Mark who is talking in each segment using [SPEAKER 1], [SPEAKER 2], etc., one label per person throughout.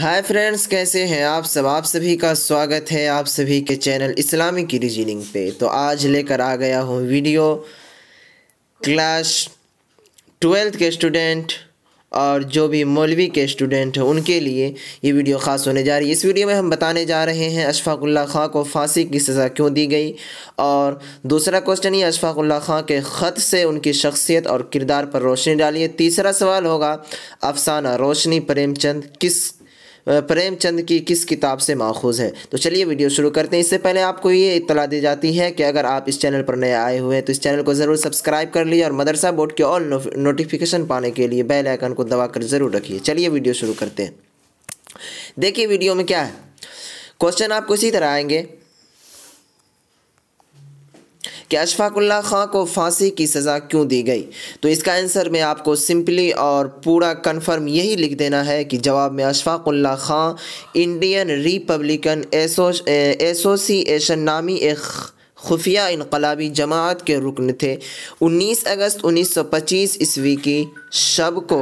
[SPEAKER 1] hi friends कैसे हैं आप सब आप सभी का स्वागत है आप सभी के चैनल इस्लामी की रिजीनिंग पे तो आज लेकर आ गया हूँ वीडियो क्लास ट्वेल्थ के स्टूडेंट और जो भी मौलवी के स्टूडेंट हैं उनके लिए ये वीडियो ख़ास होने जा रही है इस वीडियो में हम बताने जा रहे हैं अशफाकुल्ला खां को फांसी की सज़ा क्यों दी गई और दूसरा क्वेश्चन ये अशफाकुल्ला खां के ख़त से उनकी शख्सियत और किरदार पर रोशनी डाली है तीसरा सवाल होगा अफसाना रोशनी प्रेमचंद किस प्रेमचंद की किस किताब से माखूज़ है तो चलिए वीडियो शुरू करते हैं इससे पहले आपको ये इतला दी जाती है कि अगर आप इस चैनल पर नए आए हुए हैं तो इस चैनल को ज़रूर सब्सक्राइब कर लिए और मदरसा बोर्ड के ऑल नोटिफिकेशन पाने के लिए बेल आइकन को दबा कर ज़रूर रखिए चलिए वीडियो शुरू करते हैं देखिए वीडियो में क्या है क्वेश्चन आपको इसी तरह आएंगे कि अशफाकुल्ला खां को फांसी की सज़ा क्यों दी गई तो इसका आंसर में आपको सिंपली और पूरा कन्फर्म यही लिख देना है कि जवाब में Ashfaqulla Khan Indian Republican Association नामी एक खुफिया इनकलाबी जमात के रुकन थे 19 अगस्त 1925 ईस्वी की शब को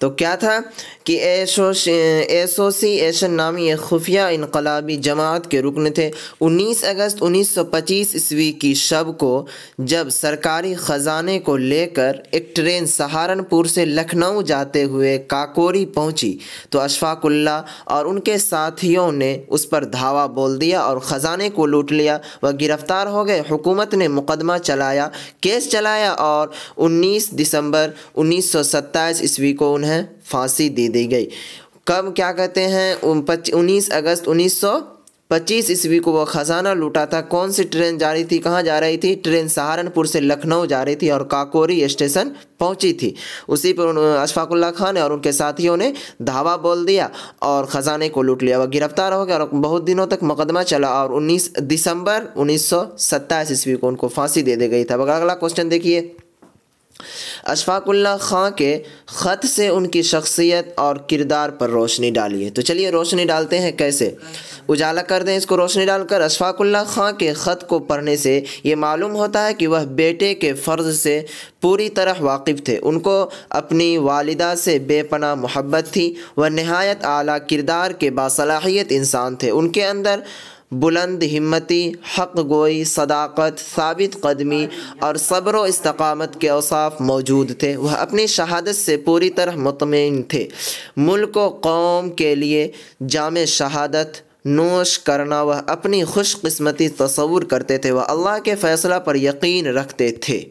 [SPEAKER 1] तो क्या था कि एसोसिएशन नामी एक खुफिया इनकलाबी जमात के रुकन थे 19 अगस्त 1925 ईस्वी की शब को जब सरकारी ख़जाने को लेकर एक ट्रेन सहारनपुर से लखनऊ जाते हुए काकोरी पहुंची तो अशफाकुल्ला और उनके साथियों ने उस पर धावा बोल दिया और ख़जाने को लूट लिया वह गिरफ़्तार हो गए हुकूमत ने मुकदमा चलाया केस चलाया और उन्नीस दिसंबर उन्नीस सौ ईस्वी को उन्हें फांसी दे दी गई कब क्या कहते हैं उन्नीस अगस्त उन्नीस सौ पच्चीस ईस्वी को वह खजाना लूटा था कौन सी ट्रेन जा रही थी कहाँ जा रही थी ट्रेन सहारनपुर से लखनऊ जा रही थी और काकोरी स्टेशन पहुंची थी उसी पर अशफाकुल्ला खान और उनके साथियों ने धावा बोल दिया और ख़जाने को लूट लिया वह गिरफ्तार हो गया और बहुत दिनों तक मुकदमा चला और उन्नीस दिसंबर उन्नीस ईस्वी को उनको फांसी दे दी गई था अगला क्वेश्चन देखिए अशफाकुल्ला खां के ख़त से उनकी शख्सियत और किरदार पर रोशनी डाली है तो चलिए रोशनी डालते हैं कैसे उजाला कर दें इसको रोशनी डालकर अशफाकुल्ला खां के ख़त को पढ़ने से ये मालूम होता है कि वह बेटे के फ़र्ज़ से पूरी तरह वाकिफ़ थे उनको अपनी वालदा से बेपना मोहब्बत थी वह नहायत आला किरदार के बासलाहियत इंसान थे उनके अंदर बुलंद हिम्मती हक गोई सदाकत साबित कदमी और सब्र इस्तकामत के अवसाफ मौजूद थे वह अपनी शहादत से पूरी तरह मुतमिन थे मुल्क व कौम के लिए जाम शहादत नोश करना वह अपनी खुशकस्मती तस्वूर करते थे वह अल्लाह के फ़ैसला पर यकीन रखते थे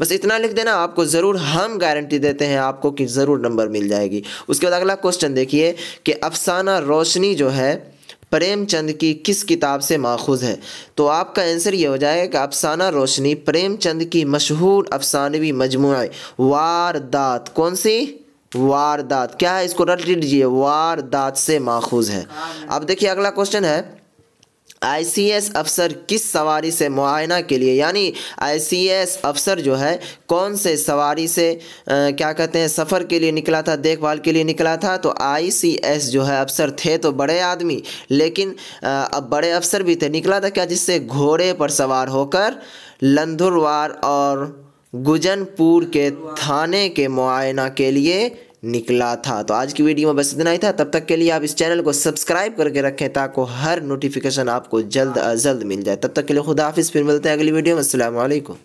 [SPEAKER 1] बस इतना लिख देना आपको ज़रूर हम गारंटी देते हैं आपको कि ज़रूर नंबर मिल जाएगी उसके बाद अगला क्वेश्चन देखिए कि अफसाना रोशनी जो है प्रेमचंद की किस किताब से माखूज है तो आपका आंसर ये हो जाएगा कि अफसाना रोशनी प्रेमचंद की मशहूर अफसानवी मजमू वारदात कौन सी वारदात क्या है इसको रट लीजिए वारदात से माखूज है अब देखिए अगला क्वेश्चन है आईसीएस अफसर किस सवारी से मुआयना के लिए यानी आईसीएस अफसर जो है कौन से सवारी से आ, क्या कहते हैं सफ़र के लिए निकला था देखभाल के लिए निकला था तो आईसीएस जो है अफसर थे तो बड़े आदमी लेकिन आ, अब बड़े अफसर भी थे निकला था क्या जिससे घोड़े पर सवार होकर लंधुरवार और गुजनपुर के थाने के मुआयना के लिए निकला था तो आज की वीडियो में बस इतना ही था तब तक के लिए आप इस चैनल को सब्सक्राइब करके रखें ताकि हर नोटिफिकेशन आपको जल्द अज जल्द मिल जाए तब तक के लिए खुदा हाफिज़ फिर मिलते हैं अगली वीडियो में असलम